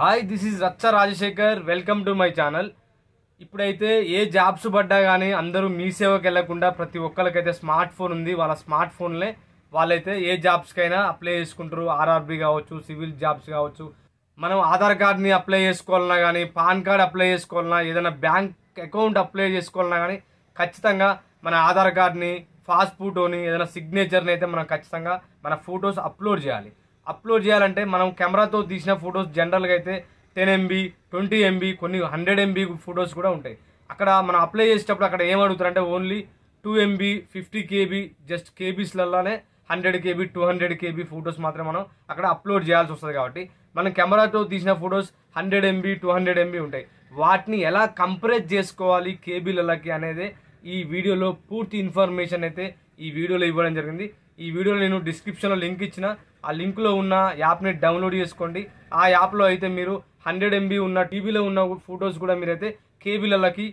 hi this is Racha Rajasekhar welcome to my channel ఇప్పుడైతే ఏ jobs పడ్డా కానీ అందరూ మీ సేవకి వెళ్లకుండా ప్రతి ఒక్కరికైతే స్మార్ట్ ఫోన్ ఉంది వాళ్ళ స్మార్ట్ ఫోన్లే వాళ్ళైతే ఏ జాబ్స్కైనా అప్లై చేసుకుంటారు ఆర్ఆర్బి కావచ్చు సివిల్ జాబ్స్ కావచ్చు మనం ఆధార్ కార్డ్ని అప్లై చేసుకోవాలన్నా కానీ పాన్ కార్డ్ అప్లై చేసుకోవాలన్నా ఏదైనా బ్యాంక్ అకౌంట్ అప్లై చేసుకోవాలన్నా కానీ ఖచ్చితంగా మన ఆధార్ కార్డ్ని పాస్పోర్టోని ఏదైనా సిగ్నేచర్ని అయితే మనం ఖచ్చితంగా మన ఫొటోస్ అప్లోడ్ చేయాలి అప్లోడ్ చేయాలంటే మనం కెమెరాతో తీసిన ఫొటోస్ జనరల్గా అయితే టెన్ ఎంబీ ట్వంటీ ఎంబీ కొన్ని హండ్రెడ్ ఎంబీ ఫొటోస్ కూడా ఉంటాయి అక్కడ మనం అప్లై చేసేటప్పుడు అక్కడ ఏం అడుగుతారంటే only two MB fifty KB just కేబీస్లలోనే hundred KB two hundred KB photos మాత్రం మనం అక్కడ అప్లోడ్ చేయాల్సి వస్తుంది కాబట్టి మనం కెమెరాతో తీసిన photos hundred MB two hundred MB ఉంటాయి వాటిని ఎలా కంపరేజ్ చేసుకోవాలి కేబీలకి అనేది ఈ వీడియోలో పూర్తి ఇన్ఫర్మేషన్ అయితే ఈ వీడియోలో ఇవ్వడం జరిగింది ఈ వీడియోలో నేను డిస్క్రిప్షన్లో లింక్ ఇచ్చిన ఆ లింక్లో ఉన్న యాప్ని డౌన్లోడ్ చేసుకోండి ఆ యాప్లో అయితే మీరు హండ్రెడ్ ఎంబీ ఉన్న టీవీలో ఉన్న ఫొటోస్ కూడా మీరైతే కేబీలకి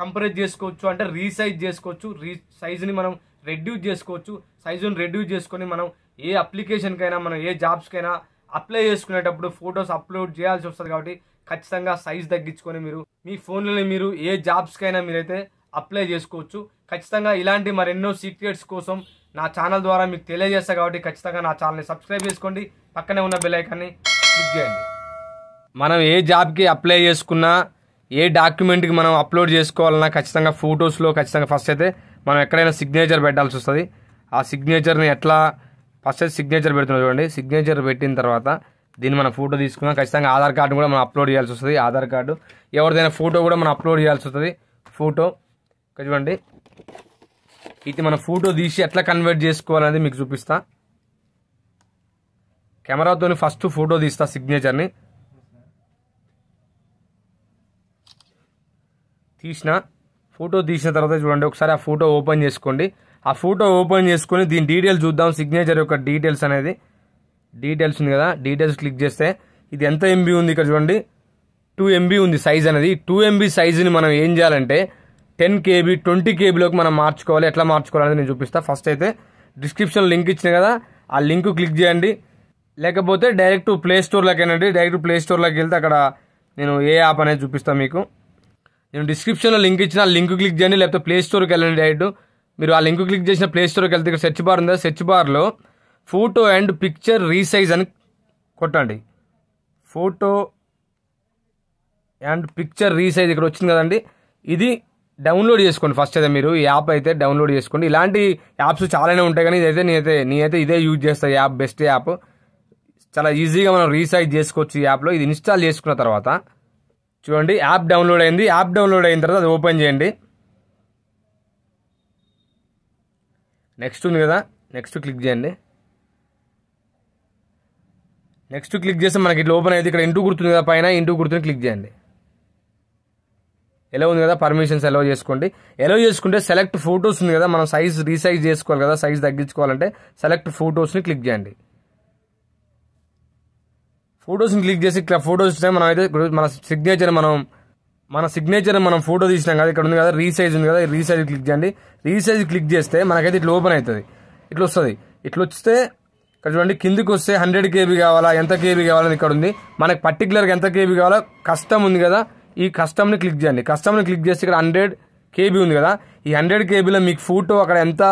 కంపరేజ్ చేసుకోవచ్చు అంటే రీసైజ్ చేసుకోవచ్చు రీ సైజుని మనం రెడ్యూస్ చేసుకోవచ్చు సైజుని రెడ్యూస్ చేసుకొని మనం ఏ అప్లికేషన్కైనా మనం ఏ జాబ్స్కైనా అప్లై చేసుకునేటప్పుడు ఫొటోస్ అప్లోడ్ చేయాల్సి వస్తుంది కాబట్టి ఖచ్చితంగా సైజ్ తగ్గించుకొని మీరు మీ ఫోన్లోనే మీరు ఏ జాబ్స్కైనా మీరైతే అప్లై చేసుకోవచ్చు ఖచ్చితంగా ఇలాంటి మరెన్నో సీక్రెట్స్ కోసం నా ఛానల్ ద్వారా మీకు తెలియజేస్తా కాబట్టి ఖచ్చితంగా నా ఛానల్ని సబ్స్క్రైబ్ చేసుకోండి పక్కనే ఉన్న బెల్లైకాన్ని క్లిక్ చేయండి మనం ఏ జాబ్కి అప్లై చేసుకున్నా ఏ డాక్యుమెంట్కి మనం అప్లోడ్ చేసుకోవాలన్నా ఖచ్చితంగా ఫొటోస్లో ఖచ్చితంగా ఫస్ట్ అయితే మనం ఎక్కడైనా సిగ్నేచర్ పెట్టాల్సి వస్తుంది ఆ సిగ్నేచర్ని ఎట్లా ఫస్ట్ అయితే సిగ్నేచర్ పెడుతున్నాం చూడండి సిగ్నేచర్ పెట్టిన తర్వాత దీన్ని మనం ఫోటో తీసుకున్నాం ఖచ్చితంగా ఆధార్ కార్డు కూడా మనం అప్లోడ్ చేయాల్సి వస్తుంది ఆధార్ కార్డు ఎవరిదైనా ఫోటో కూడా మనం అప్లోడ్ చేయాల్సి వస్తుంది ఫోటో చూడండి ఇది మన ఫోటో తీసి ఎట్లా కన్వర్ట్ చేసుకోవాలనేది మీకు చూపిస్తా కెమెరాతో ఫస్ట్ ఫోటో తీస్తా సిగ్నేచర్ని తీసిన ఫోటో తీసిన తర్వాత చూడండి ఒకసారి ఆ ఫోటో ఓపెన్ చేసుకోండి ఆ ఫోటో ఓపెన్ చేసుకొని దీని డీటెయిల్స్ చూద్దాం సిగ్నేచర్ యొక్క డీటెయిల్స్ అనేది డీటెయిల్స్ ఉంది కదా డీటెయిల్స్ క్లిక్ చేస్తే ఇది ఎంత ఎంబీ ఉంది ఇక్కడ చూడండి టూ ఎంబీ ఉంది సైజ్ అనేది టూ ఎంబీ సైజుని మనం ఏం చేయాలంటే టెన్ కేబీ ట్వంటీ కేబీలోకి మనం మార్చుకోవాలి ఎట్లా మార్చుకోవాలనేది నేను చూపిస్తాను ఫస్ట్ అయితే డిస్క్రిప్షన్ లింక్ ఇచ్చిన కదా ఆ లింక్ క్లిక్ చేయండి లేకపోతే డైరెక్ట్ ప్లే వెళ్ళండి డైరెక్ట్ ప్లే స్టోర్లోకి వెళ్తే అక్కడ నేను ఏ యాప్ అనేది చూపిస్తాను మీకు నేను డిస్క్రిప్షన్లో లింక్ ఇచ్చిన ఆ లింక్ క్లిక్ చేయండి లేకపోతే ప్లే స్టోర్కి వెళ్ళండి డైరెక్ట్ మీరు ఆ లింక్ క్లిక్ చేసిన ప్లే స్టోర్కి వెళ్తే ఇక్కడ సెర్చ్ బార్ ఉందా సెర్చ్ బార్లో ఫోటో అండ్ పిక్చర్ రీసైజ్ అని కొట్టండి ఫోటో అండ్ పిక్చర్ రీసైజ్ ఇక్కడ వచ్చింది కదండి ఇది డౌన్లోడ్ చేసుకోండి ఫస్ట్ అయితే మీరు ఈ యాప్ అయితే డౌన్లోడ్ చేసుకోండి ఇలాంటి యాప్స్ చాలానే ఉంటాయి కానీ ఇదైతే నేనైతే నేనైతే ఇదే యూజ్ చేస్తా యాప్ బెస్ట్ యాప్ చాలా ఈజీగా మనం రీసైజ్ చేసుకోవచ్చు ఈ యాప్లో ఇది ఇన్స్టాల్ చేసుకున్న తర్వాత చూడండి యాప్ డౌన్లోడ్ అయింది యాప్ డౌన్లోడ్ అయిన తర్వాత అది ఓపెన్ చేయండి నెక్స్ట్ ఉంది కదా నెక్స్ట్ క్లిక్ చేయండి నెక్స్ట్ క్లిక్ చేస్తే మనకి ఇట్లా ఓపెన్ అయితే ఇక్కడ ఇంటూ గుర్తుంది కదా పైన ఇంటూ గుర్తుని క్లిక్ చేయండి ఎలా ఉంది కదా పర్మిషన్స్ ఎలా చేసుకోండి ఎలా చేసుకుంటే సెలెక్ట్ ఫొటోస్ ఉంది కదా మనం సైజ్ రీసైజ్ చేసుకోవాలి కదా సైజ్ తగ్గించుకోవాలంటే సెలెక్ట్ ఫొటోస్ని క్లిక్ చేయండి ఫొటోస్ని క్లిక్ చేసి ఇట్లా ఫొటోస్ మనం అయితే మన సిగ్నేచర్ మనం మన సిగ్నేచర్ మనం ఫోటో తీసినాం కదా ఇక్కడ ఉంది కదా రీసైజ్ ఉంది కదా రీసైజ్ క్లిక్ చేయండి రీసైజ్ క్లిక్ చేస్తే మనకైతే ఇట్లా ఓపెన్ అవుతుంది ఇట్లా వస్తుంది ఇట్లా వస్తే ఇక్కడ చూడండి కిందికి వస్తే హండ్రెడ్ కేబీ కావాలా ఎంత కేబీ కావాలని ఇక్కడ ఉంది మనకు పర్టికులర్గా ఎంత కేబీ కావాలో కష్టం ఉంది కదా ఈ కస్టమ్ని క్లిక్ చేయండి కస్టమ్ని క్లిక్ చేస్తే ఇక్కడ హండ్రెడ్ కేబీ ఉంది కదా ఈ హండ్రెడ్ కేబీలో మీకు ఫోటో అక్కడ ఎంత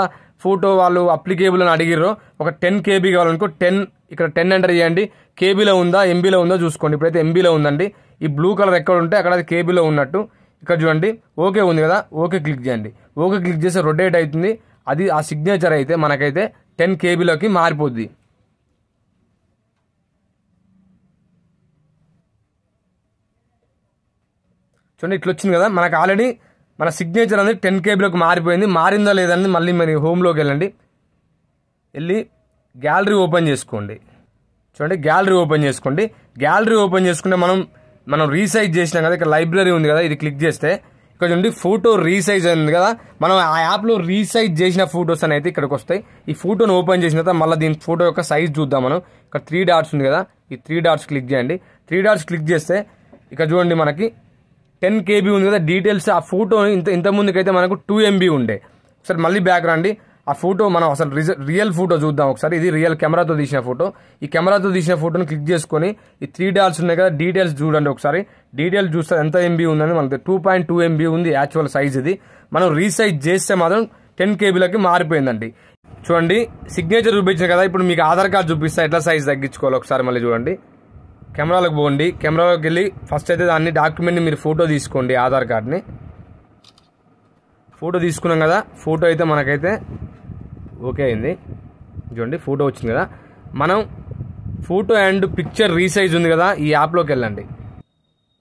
ఫోటో వాళ్ళు అప్లికేబుల్ అని అడిగిరో ఒక టెన్ కేబీ కావాలనుకో టెన్ ఇక్కడ టెన్ ఎంటర్ చేయండి కేబీలో ఉందా ఎంబీలో ఉందా చూసుకోండి ఇప్పుడైతే ఎంబీలో ఉందండి ఈ బ్లూ కలర్ ఎక్కడ ఉంటే అక్కడ అది కేబీలో ఉన్నట్టు ఇక్కడ చూడండి ఓకే ఉంది కదా ఓకే క్లిక్ చేయండి ఓకే క్లిక్ చేస్తే రొటేట్ అవుతుంది అది ఆ సిగ్నేచర్ అయితే మనకైతే టెన్ కేబీలోకి మారిపోద్ది చూడండి ఇట్లా వచ్చింది కదా మనకు ఆల్రెడీ మన సిగ్నేచర్ అనేది టెన్ కేబీలోకి మారిపోయింది మారిందా లేదని మళ్ళీ మరి హోమ్లోకి వెళ్ళండి వెళ్ళి గ్యాలరీ ఓపెన్ చేసుకోండి చూడండి గ్యాలరీ ఓపెన్ చేసుకోండి గ్యాలరీ ఓపెన్ చేసుకుంటే మనం మనం రీసైజ్ చేసినాం కదా ఇక్కడ లైబ్రరీ ఉంది కదా ఇది క్లిక్ చేస్తే ఇక్కడ చూడండి ఫోటో రీసైజ్ అయింది కదా మనం ఆ యాప్లో రీసైజ్ చేసిన ఫోటోస్ అనేది ఇక్కడికి వస్తాయి ఈ ఫోటోను ఓపెన్ చేసిన తర్వాత మళ్ళీ దీని ఫోటో యొక్క సైజ్ చూద్దాం మనం ఇక్కడ త్రీ డాట్స్ ఉంది కదా ఈ త్రీ డాట్స్ క్లిక్ చేయండి త్రీ డాట్స్ క్లిక్ చేస్తే ఇక్కడ చూడండి మనకి టెన్ కేబీ ఉంది కదా డీటెయిల్స్ ఆ ఫోటో ఇంత ముందుకైతే మనకు టూ ఎంబీ ఉండే సార్ మళ్ళీ బ్యాక్ రండి ఆ ఫోటో మనం అసలు రియల్ ఫోటో చూద్దాం ఒకసారి ఇది రియల్ కెమెరాతో తీసిన ఫోటో ఈ కెమెరాతో తీసిన ఫోటోని క్లిక్ చేసుకొని ఈ త్రీ డాల్స్ ఉన్నాయి కదా డీటెయిల్స్ చూడండి ఒకసారి డీటెయిల్స్ చూస్తే ఎంత ఎంబీ ఉందని మనకి టూ పాయింట్ టూ ఎంబీ ఉంది యాక్చువల్ సైజ్ ఇది మనం రీసైజ్ చేస్తే మాత్రం టెన్ కేబీలకి మారిపోయిందండి చూడండి సిగ్నేచర్ చూపించాను కదా ఇప్పుడు మీకు ఆధార్ కార్డ్ చూపిస్తా ఎట్లా సైజ్ తగ్గించుకోవాలి ఒకసారి మళ్ళీ చూడండి కెమెరాలోకి పోండి కెమెరాలోకి వెళ్ళి ఫస్ట్ అయితే దాన్ని డాక్యుమెంట్ని మీరు ఫోటో తీసుకోండి ఆధార్ కార్డ్ని ఫోటో తీసుకున్నాం కదా ఫోటో అయితే మనకైతే ఓకే అయింది చూడండి ఫోటో వచ్చింది కదా మనం ఫోటో అండ్ పిక్చర్ రీసైజ్ ఉంది కదా ఈ యాప్లోకి వెళ్ళండి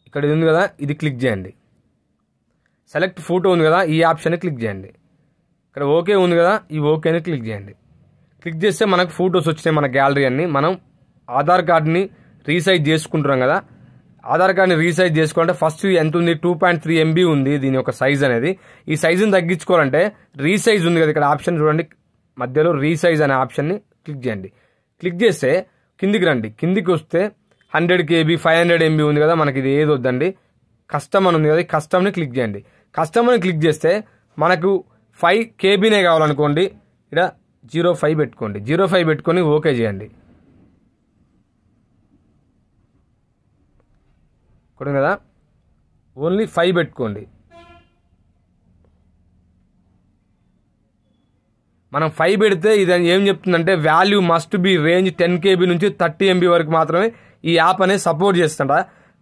ఇక్కడ ఇది ఉంది కదా ఇది క్లిక్ చేయండి సెలెక్ట్ ఫోటో ఉంది కదా ఈ ఆప్షన్ క్లిక్ చేయండి ఇక్కడ ఓకే ఉంది కదా ఈ ఓకేని క్లిక్ చేయండి క్లిక్ చేస్తే మనకు ఫోటోస్ వచ్చినాయి మన గ్యాలరీ అన్ని మనం ఆధార్ కార్డ్ని రీసైజ్ చేసుకుంటున్నాం కదా ఆధార్ కార్డ్ని రీసైజ్ చేసుకుంటే ఫస్ట్ ఎంత ఉంది టూ పాయింట్ త్రీ ఎంబీ ఉంది దీని యొక్క సైజ్ అనేది ఈ సైజుని తగ్గించుకోవాలంటే రీసైజ్ ఉంది కదా ఇక్కడ ఆప్షన్ చూడండి మధ్యలో రీసైజ్ అనే ఆప్షన్ని క్లిక్ చేయండి క్లిక్ చేస్తే కిందికి రండి కిందికి వస్తే hundred KB five hundred MB ఉంది కదా మనకి ఇది ఏది వద్దండి కస్టమ్ అని ఉంది కదా కస్టమ్ని క్లిక్ చేయండి కస్టమర్ని క్లిక్ చేస్తే మనకు ఫైవ్ కేబీనే కావాలనుకోండి ఇక్కడ జీరో ఫైవ్ పెట్టుకోండి జీరో ఫైవ్ పెట్టుకొని ఓకే చేయండి కొట్టింది కదా ఓన్లీ ఫైవ్ పెట్టుకోండి మనం ఫైవ్ పెడితే ఇది ఏం చెప్తుందంటే value must be range ten KB నుంచి థర్టీ ఎంబీ వరకు మాత్రమే ఈ యాప్ అనేది సపోర్ట్ చేస్తుంట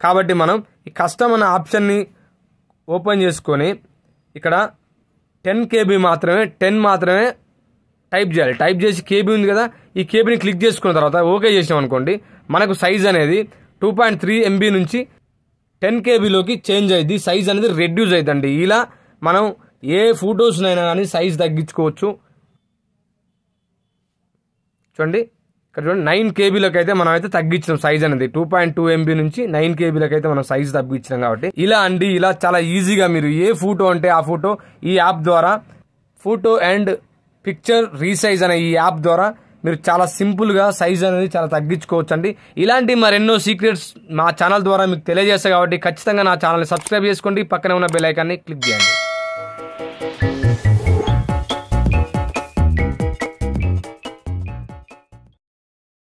కాబట్టి మనం ఈ కస్టమ్ అనే ఆప్షన్ని ఓపెన్ చేసుకొని ఇక్కడ టెన్ కేబీ మాత్రమే టెన్ మాత్రమే టైప్ చేయాలి టైప్ చేసి కేబీ ఉంది కదా ఈ కేబీని క్లిక్ చేసుకున్న తర్వాత ఓకే చేసాం అనుకోండి మనకు సైజ్ అనేది టూ పాయింట్ త్రీ ఎంబీ నుంచి టెన్ కేబీలోకి చేంజ్ అయింది సైజ్ అనేది రెడ్యూస్ అవుతుంది ఇలా మనం ఏ ఫొటోస్నైనా కానీ సైజ్ తగ్గించుకోవచ్చు చూడండి ఇక్కడ చూడండి నైన్ కేబీలకు అయితే మనం అయితే తగ్గించాం సైజ్ అనేది టూ పాయింట్ టూ ఎంబీ నుంచి నైన్ కేబీలకు అయితే మనం సైజ్ తగ్గించినాం కాబట్టి ఇలా అండి ఇలా చాలా ఈజీగా మీరు ఏ ఫోటో అంటే ఆ ఫోటో ఈ యాప్ ద్వారా ఫోటో అండ్ పిక్చర్ రీసైజ్ అనే ఈ యాప్ ద్వారా మీరు చాలా సింపుల్గా సైజ్ అనేది చాలా తగ్గించుకోవచ్చు అండి ఇలాంటి మరెన్నో సీక్రెట్స్ మా ఛానల్ ద్వారా మీకు తెలియజేస్తాయి కాబట్టి ఖచ్చితంగా నా ఛానల్ని సబ్స్క్రైబ్ చేసుకోండి పక్కనే ఉన్న బెల్ ఐకాన్ని క్లిక్ చేయండి